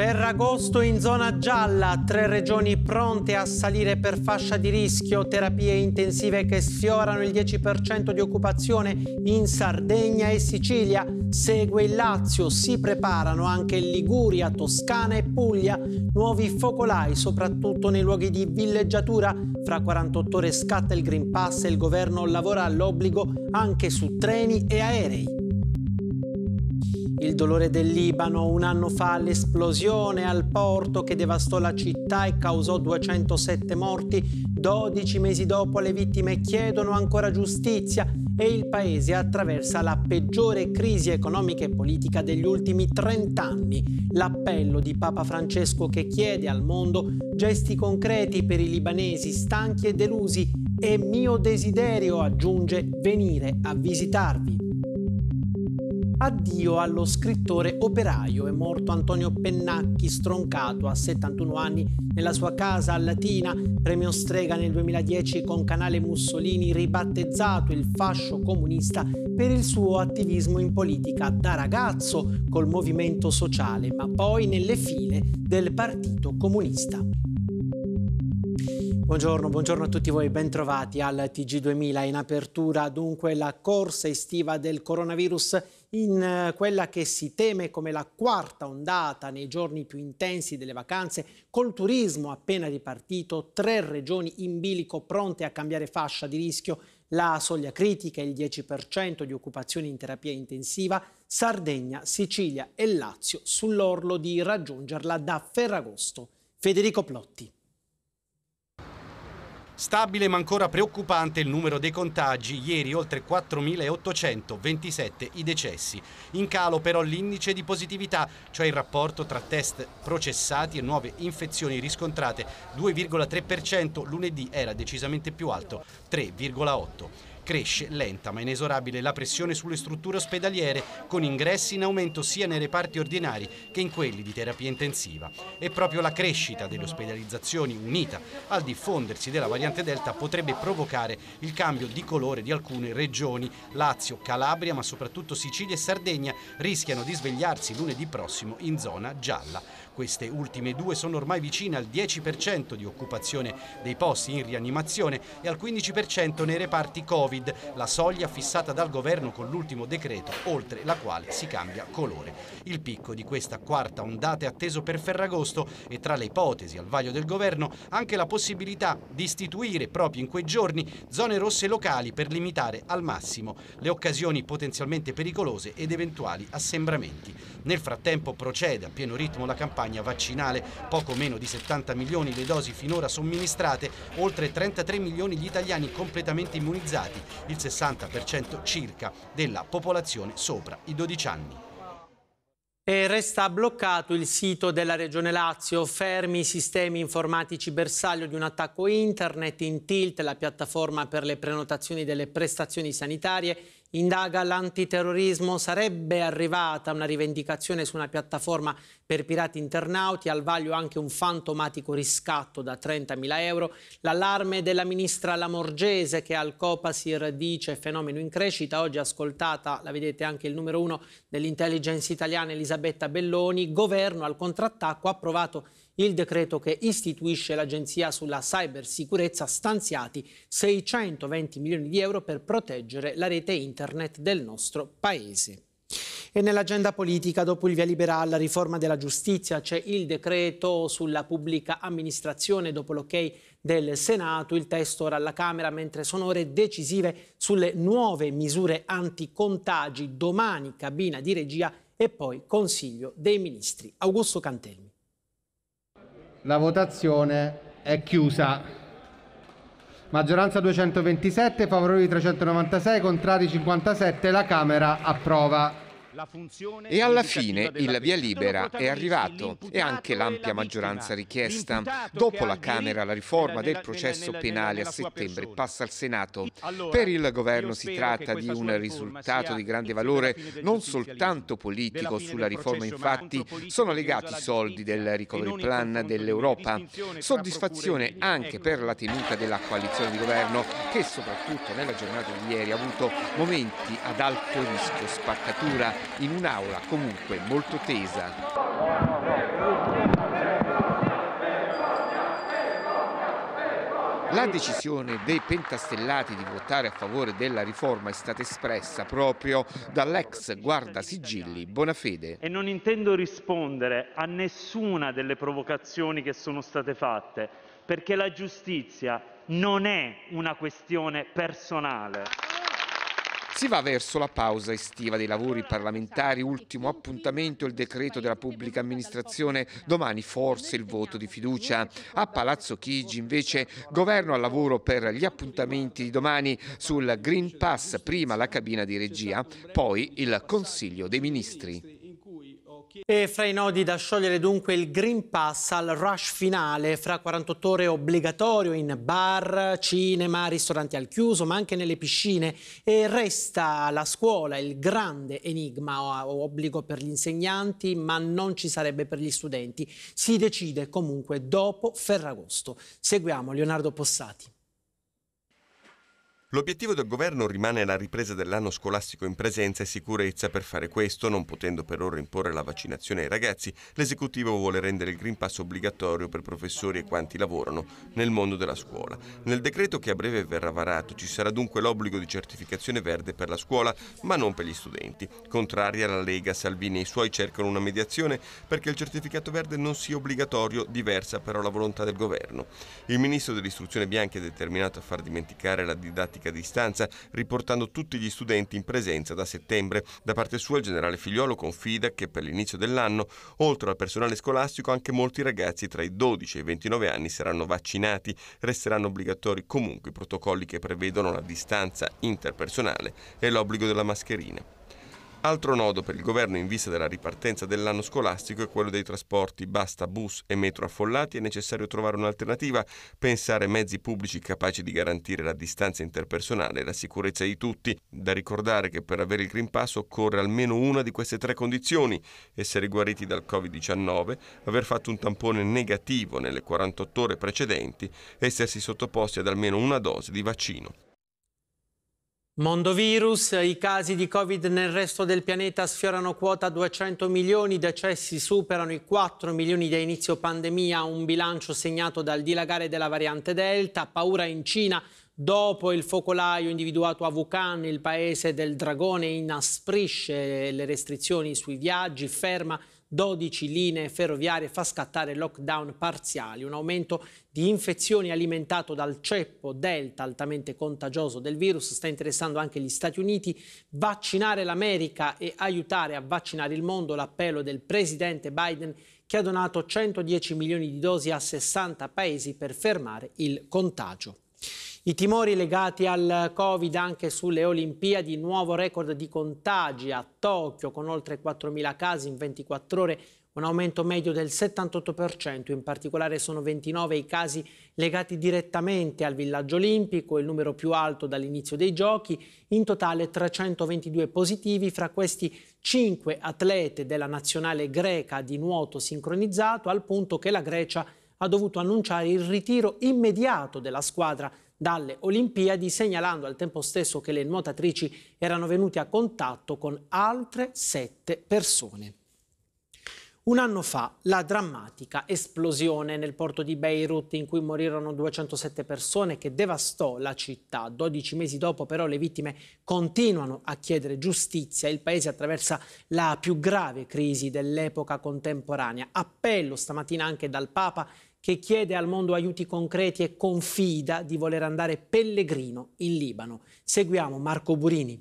Ferragosto in zona gialla, tre regioni pronte a salire per fascia di rischio, terapie intensive che sfiorano il 10% di occupazione in Sardegna e Sicilia, segue il Lazio, si preparano anche Liguria, Toscana e Puglia, nuovi focolai soprattutto nei luoghi di villeggiatura, fra 48 ore scatta il Green Pass e il governo lavora all'obbligo anche su treni e aerei. Il dolore del Libano, un anno fa l'esplosione al porto che devastò la città e causò 207 morti, 12 mesi dopo le vittime chiedono ancora giustizia e il paese attraversa la peggiore crisi economica e politica degli ultimi 30 anni. L'appello di Papa Francesco che chiede al mondo gesti concreti per i libanesi stanchi e delusi e mio desiderio, aggiunge, venire a visitarvi. Addio allo scrittore operaio. È morto Antonio Pennacchi, stroncato a 71 anni nella sua casa a Latina, premio strega nel 2010 con Canale Mussolini, ribattezzato il fascio comunista per il suo attivismo in politica da ragazzo col movimento sociale, ma poi nelle file del Partito Comunista. Buongiorno, buongiorno, a tutti voi, bentrovati al TG2000. In apertura dunque la corsa estiva del coronavirus in eh, quella che si teme come la quarta ondata nei giorni più intensi delle vacanze, col turismo appena ripartito, tre regioni in bilico pronte a cambiare fascia di rischio, la soglia critica, il 10% di occupazione in terapia intensiva, Sardegna, Sicilia e Lazio sull'orlo di raggiungerla da Ferragosto. Federico Plotti. Stabile ma ancora preoccupante il numero dei contagi, ieri oltre 4.827 i decessi. In calo però l'indice di positività, cioè il rapporto tra test processati e nuove infezioni riscontrate, 2,3%, lunedì era decisamente più alto, 3,8%. Cresce lenta ma inesorabile la pressione sulle strutture ospedaliere con ingressi in aumento sia nei reparti ordinari che in quelli di terapia intensiva. E proprio la crescita delle ospedalizzazioni unita al diffondersi della variante Delta potrebbe provocare il cambio di colore di alcune regioni. Lazio, Calabria ma soprattutto Sicilia e Sardegna rischiano di svegliarsi lunedì prossimo in zona gialla. Queste ultime due sono ormai vicine al 10% di occupazione dei posti in rianimazione e al 15% nei reparti Covid, la soglia fissata dal governo con l'ultimo decreto, oltre la quale si cambia colore. Il picco di questa quarta ondata è atteso per Ferragosto e tra le ipotesi al vaglio del governo anche la possibilità di istituire proprio in quei giorni zone rosse locali per limitare al massimo le occasioni potenzialmente pericolose ed eventuali assembramenti. Nel frattempo procede a pieno ritmo la campagna campagna vaccinale. Poco meno di 70 milioni le dosi finora somministrate, oltre 33 milioni gli italiani completamente immunizzati, il 60% circa della popolazione sopra i 12 anni. E resta bloccato il sito della Regione Lazio, fermi i sistemi informatici bersaglio di un attacco internet, in tilt la piattaforma per le prenotazioni delle prestazioni sanitarie Indaga l'antiterrorismo, sarebbe arrivata una rivendicazione su una piattaforma per pirati internauti, al vaglio anche un fantomatico riscatto da 30.000 euro, l'allarme della ministra Lamorgese che al Copasir dice fenomeno in crescita, oggi ascoltata, la vedete anche il numero uno dell'intelligence italiana Elisabetta Belloni, governo al contrattacco ha approvato il decreto che istituisce l'Agenzia sulla cybersicurezza stanziati 620 milioni di euro per proteggere la rete internet del nostro Paese. E nell'agenda politica, dopo il via libera alla riforma della giustizia, c'è il decreto sulla pubblica amministrazione. Dopo l'ok del Senato, il testo ora alla Camera, mentre sono ore decisive sulle nuove misure anticontagi. Domani cabina di regia e poi Consiglio dei Ministri. Augusto Cantelmi. La votazione è chiusa. Maggioranza 227, favorevoli 396, contrari 57, la Camera approva. E alla fine il via libera è arrivato e anche l'ampia maggioranza richiesta. Dopo la Camera la riforma del processo penale a settembre passa al Senato. Per il governo si tratta di un risultato di grande valore non soltanto politico. Sulla riforma infatti sono legati i soldi del recovery plan dell'Europa. Soddisfazione anche per la tenuta della coalizione di governo che soprattutto nella giornata di ieri ha avuto momenti ad alto rischio spaccatura in un'aula comunque molto tesa. La decisione dei pentastellati di votare a favore della riforma è stata espressa proprio dall'ex guarda sigilli Bonafede. E non intendo rispondere a nessuna delle provocazioni che sono state fatte, perché la giustizia non è una questione personale. Si va verso la pausa estiva dei lavori parlamentari, ultimo appuntamento il decreto della pubblica amministrazione, domani forse il voto di fiducia. A Palazzo Chigi invece governo al lavoro per gli appuntamenti di domani sul Green Pass, prima la cabina di regia, poi il Consiglio dei Ministri. E fra i nodi da sciogliere dunque il Green Pass al rush finale, fra 48 ore obbligatorio in bar, cinema, ristoranti al chiuso, ma anche nelle piscine. E resta la scuola, il grande enigma, obbligo per gli insegnanti, ma non ci sarebbe per gli studenti. Si decide comunque dopo Ferragosto. Seguiamo Leonardo Possati. L'obiettivo del governo rimane la ripresa dell'anno scolastico in presenza e sicurezza. Per fare questo, non potendo per ora imporre la vaccinazione ai ragazzi, l'esecutivo vuole rendere il Green Pass obbligatorio per professori e quanti lavorano nel mondo della scuola. Nel decreto che a breve verrà varato ci sarà dunque l'obbligo di certificazione verde per la scuola, ma non per gli studenti. Contraria alla Lega, Salvini e i suoi cercano una mediazione perché il certificato verde non sia obbligatorio, diversa però la volontà del governo. Il ministro dell'istruzione bianca è determinato a far dimenticare la didattica didattica a distanza, riportando tutti gli studenti in presenza da settembre. Da parte sua il generale Figliolo confida che per l'inizio dell'anno, oltre al personale scolastico, anche molti ragazzi tra i 12 e i 29 anni saranno vaccinati. Resteranno obbligatori comunque i protocolli che prevedono la distanza interpersonale e l'obbligo della mascherina. Altro nodo per il governo in vista della ripartenza dell'anno scolastico è quello dei trasporti. Basta bus e metro affollati, è necessario trovare un'alternativa, pensare mezzi pubblici capaci di garantire la distanza interpersonale e la sicurezza di tutti. Da ricordare che per avere il Green Pass occorre almeno una di queste tre condizioni, essere guariti dal Covid-19, aver fatto un tampone negativo nelle 48 ore precedenti, essersi sottoposti ad almeno una dose di vaccino. Mondo virus, i casi di Covid nel resto del pianeta sfiorano quota 200 milioni, i decessi superano i 4 milioni da inizio pandemia, un bilancio segnato dal dilagare della variante Delta, paura in Cina dopo il focolaio individuato a Wuhan, il paese del dragone inasprisce le restrizioni sui viaggi, ferma 12 linee ferroviarie fa scattare lockdown parziali, un aumento di infezioni alimentato dal ceppo delta altamente contagioso del virus sta interessando anche gli Stati Uniti, vaccinare l'America e aiutare a vaccinare il mondo, l'appello del presidente Biden che ha donato 110 milioni di dosi a 60 paesi per fermare il contagio. I timori legati al Covid anche sulle Olimpiadi, nuovo record di contagi a Tokyo con oltre 4.000 casi in 24 ore, un aumento medio del 78%, in particolare sono 29 i casi legati direttamente al villaggio olimpico, il numero più alto dall'inizio dei giochi, in totale 322 positivi, fra questi 5 atlete della nazionale greca di nuoto sincronizzato, al punto che la Grecia ha dovuto annunciare il ritiro immediato della squadra dalle Olimpiadi, segnalando al tempo stesso che le nuotatrici erano venute a contatto con altre sette persone. Un anno fa la drammatica esplosione nel porto di Beirut in cui morirono 207 persone che devastò la città. 12 mesi dopo però le vittime continuano a chiedere giustizia. Il paese attraversa la più grave crisi dell'epoca contemporanea. Appello stamattina anche dal Papa che chiede al mondo aiuti concreti e confida di voler andare pellegrino in Libano. Seguiamo Marco Burini.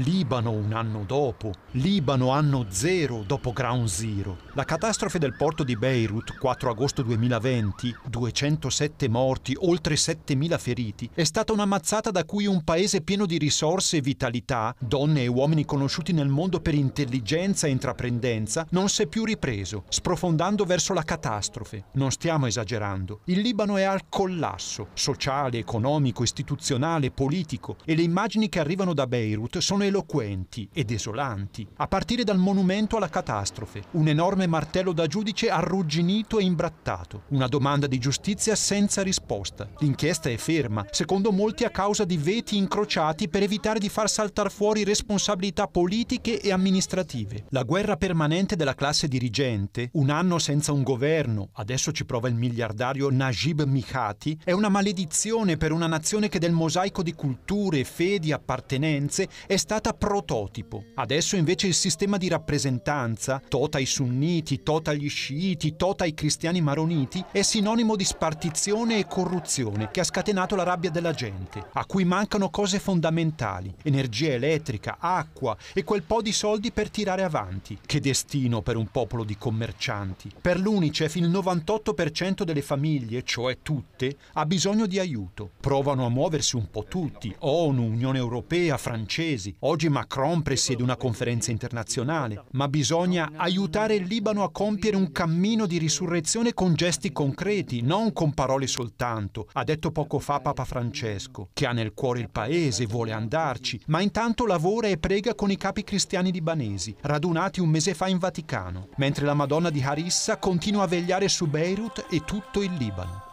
Libano un anno dopo, Libano anno zero dopo Ground Zero. La catastrofe del porto di Beirut, 4 agosto 2020, 207 morti, oltre 7.000 feriti, è stata una mazzata da cui un paese pieno di risorse e vitalità, donne e uomini conosciuti nel mondo per intelligenza e intraprendenza, non si è più ripreso, sprofondando verso la catastrofe. Non stiamo esagerando. Il Libano è al collasso, sociale, economico, istituzionale, politico, e le immagini che arrivano da Beirut sono eloquenti e desolanti, a partire dal monumento alla catastrofe, un enorme martello da giudice arrugginito e imbrattato, una domanda di giustizia senza risposta. L'inchiesta è ferma, secondo molti a causa di veti incrociati per evitare di far saltare fuori responsabilità politiche e amministrative. La guerra permanente della classe dirigente, un anno senza un governo, adesso ci prova il miliardario Najib Mikati, è una maledizione per una nazione che del mosaico di culture, fedi, appartenenze è stata stata prototipo. Adesso invece il sistema di rappresentanza, tota i sunniti, tota gli sciiti, tota i cristiani maroniti, è sinonimo di spartizione e corruzione che ha scatenato la rabbia della gente, a cui mancano cose fondamentali, energia elettrica, acqua e quel po' di soldi per tirare avanti. Che destino per un popolo di commercianti. Per l'Unicef il 98% delle famiglie, cioè tutte, ha bisogno di aiuto. Provano a muoversi un po' tutti, ONU, Unione Europea, francesi, Oggi Macron presiede una conferenza internazionale, ma bisogna aiutare il Libano a compiere un cammino di risurrezione con gesti concreti, non con parole soltanto, ha detto poco fa Papa Francesco, che ha nel cuore il paese, vuole andarci, ma intanto lavora e prega con i capi cristiani libanesi, radunati un mese fa in Vaticano, mentre la Madonna di Harissa continua a vegliare su Beirut e tutto il Libano.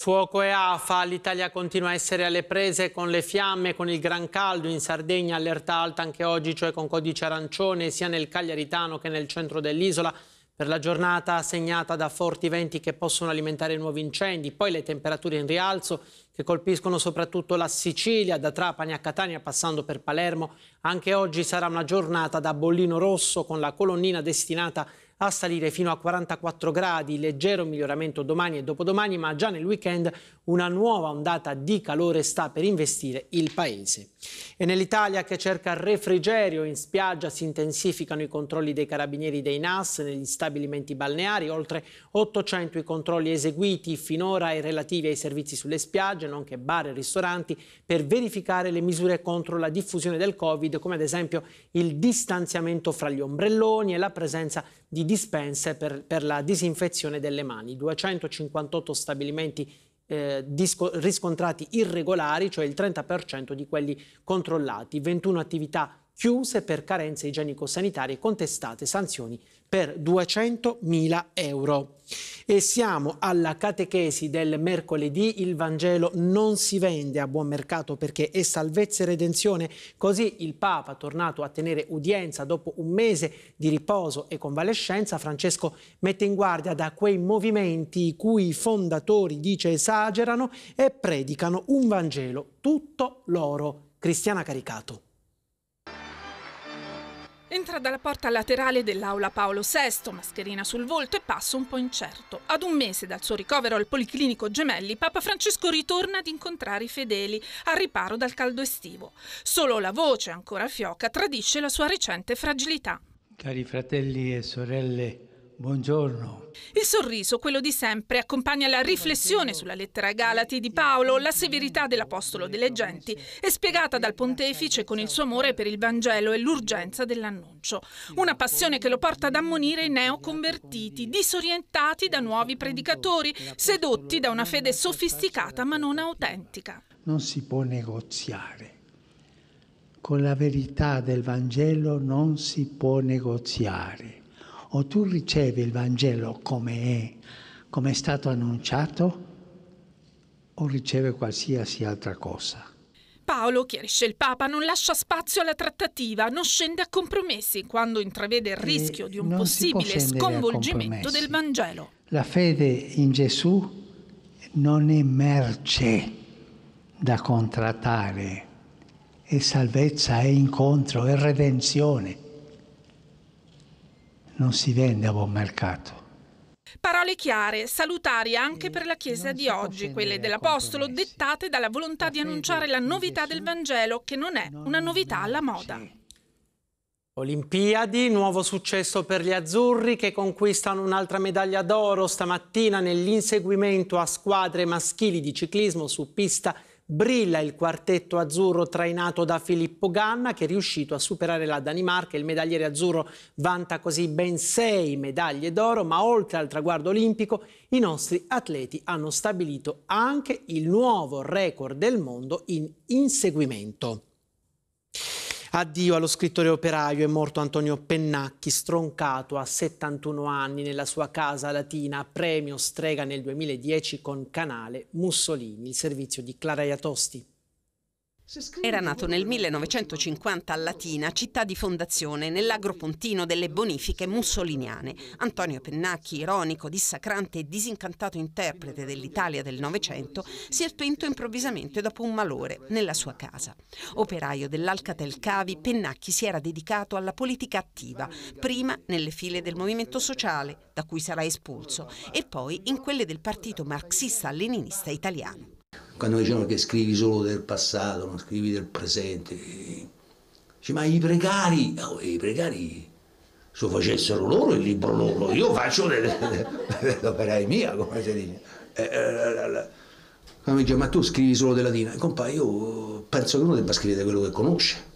Fuoco e AFA, l'Italia continua a essere alle prese con le fiamme, con il gran caldo in Sardegna, allerta alta anche oggi, cioè con codice arancione, sia nel Cagliaritano che nel centro dell'isola, per la giornata segnata da forti venti che possono alimentare nuovi incendi, poi le temperature in rialzo che colpiscono soprattutto la Sicilia, da Trapani a Catania passando per Palermo, anche oggi sarà una giornata da bollino rosso con la colonnina destinata a a salire fino a 44 gradi, leggero miglioramento domani e dopodomani, ma già nel weekend una nuova ondata di calore sta per investire il paese. E nell'Italia che cerca refrigerio in spiaggia si intensificano i controlli dei carabinieri dei NAS negli stabilimenti balneari, oltre 800 i controlli eseguiti finora e relativi ai servizi sulle spiagge, nonché bar e ristoranti, per verificare le misure contro la diffusione del Covid, come ad esempio il distanziamento fra gli ombrelloni e la presenza di dispense per, per la disinfezione delle mani. 258 stabilimenti eh, riscontrati irregolari, cioè il 30% di quelli controllati, 21 attività chiuse per carenze igienico-sanitarie, contestate sanzioni per 200.000 euro. E siamo alla catechesi del mercoledì, il Vangelo non si vende a buon mercato perché è salvezza e redenzione, così il Papa, tornato a tenere udienza dopo un mese di riposo e convalescenza, Francesco mette in guardia da quei movimenti i cui fondatori, dice, esagerano e predicano un Vangelo tutto loro. Cristiana Caricato. Entra dalla porta laterale dell'aula Paolo VI, mascherina sul volto e passo un po' incerto. Ad un mese dal suo ricovero al Policlinico Gemelli, Papa Francesco ritorna ad incontrare i fedeli, al riparo dal caldo estivo. Solo la voce, ancora fioca, tradisce la sua recente fragilità. Cari fratelli e sorelle, Buongiorno. Il sorriso, quello di sempre, accompagna la riflessione sulla lettera ai Galati di Paolo, la severità dell'Apostolo delle Genti, è spiegata dal pontefice con il suo amore per il Vangelo e l'urgenza dell'annuncio. Una passione che lo porta ad ammonire i neoconvertiti, disorientati da nuovi predicatori, sedotti da una fede sofisticata ma non autentica. Non si può negoziare. Con la verità del Vangelo non si può negoziare o oh, tu ricevi il Vangelo come è, come è stato annunciato, o ricevi qualsiasi altra cosa. Paolo chiarisce il Papa, non lascia spazio alla trattativa, non scende a compromessi quando intravede il eh, rischio di un possibile sconvolgimento del Vangelo. La fede in Gesù non è merce da contrattare, è salvezza, è incontro, è redenzione non si vende a buon mercato. Parole chiare, salutari anche per la Chiesa di oggi, quelle dell'Apostolo, dettate dalla volontà di annunciare la novità del Vangelo, che non è una novità alla moda. Olimpiadi, nuovo successo per gli azzurri che conquistano un'altra medaglia d'oro stamattina nell'inseguimento a squadre maschili di ciclismo su pista Brilla il quartetto azzurro trainato da Filippo Ganna che è riuscito a superare la Danimarca. Il medagliere azzurro vanta così ben sei medaglie d'oro, ma oltre al traguardo olimpico i nostri atleti hanno stabilito anche il nuovo record del mondo in inseguimento. Addio allo scrittore operaio, è morto Antonio Pennacchi, stroncato a 71 anni nella sua casa latina, premio strega nel 2010 con Canale Mussolini, il servizio di Clara Iatosti. Era nato nel 1950 a Latina, città di fondazione, nell'agropontino delle bonifiche mussoliniane. Antonio Pennacchi, ironico, dissacrante e disincantato interprete dell'Italia del Novecento, si è spento improvvisamente dopo un malore nella sua casa. Operaio dell'Alcatel Cavi, Pennacchi si era dedicato alla politica attiva, prima nelle file del movimento sociale, da cui sarà espulso, e poi in quelle del partito marxista-leninista italiano quando dicevano che scrivi solo del passato, non scrivi del presente. Dice, ma i precari, oh, i precari se lo facessero loro il libro loro, io faccio dell'operai mia, come si dice. Eh, eh, eh, eh dice, ma tu scrivi solo della Dina, Compa, io penso che uno debba scrivere quello che conosce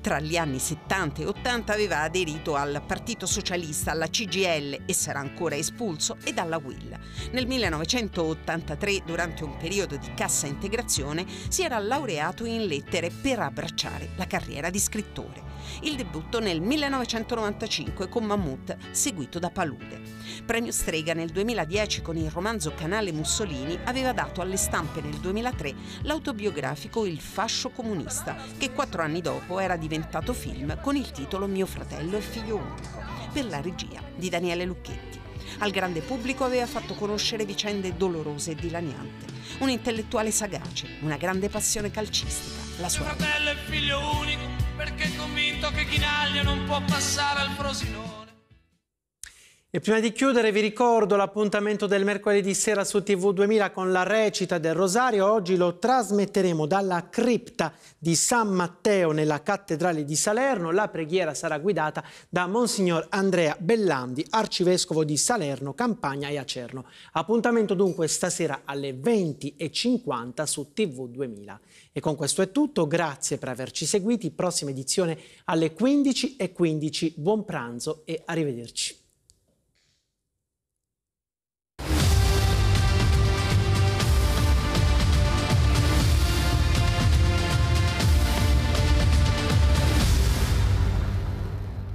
tra gli anni 70 e 80 aveva aderito al Partito Socialista, alla CGL e sarà ancora espulso e dalla WIL. Nel 1983, durante un periodo di cassa integrazione, si era laureato in lettere per abbracciare la carriera di scrittore. Il debutto nel 1995 con Mammut, seguito da Palude. Premio Strega nel 2010 con il romanzo Canale Mussolini aveva dato alle stampe nel 2003 l'autobiografico Il fascio comunista, che quattro anni dopo era di diventato film con il titolo Mio fratello e figlio unico, per la regia di Daniele Lucchetti. Al grande pubblico aveva fatto conoscere vicende dolorose e dilanianti. Un intellettuale sagace, una grande passione calcistica, la sua. Mio fratello e figlio unico, perché è convinto che Chinaglia non può passare al Frosinone. E prima di chiudere vi ricordo l'appuntamento del mercoledì sera su TV2000 con la recita del Rosario. Oggi lo trasmetteremo dalla cripta di San Matteo nella cattedrale di Salerno. La preghiera sarà guidata da Monsignor Andrea Bellandi, arcivescovo di Salerno, Campagna e Acerno. Appuntamento dunque stasera alle 20.50 su TV2000. E con questo è tutto, grazie per averci seguiti. Prossima edizione alle 15.15. 15. Buon pranzo e arrivederci.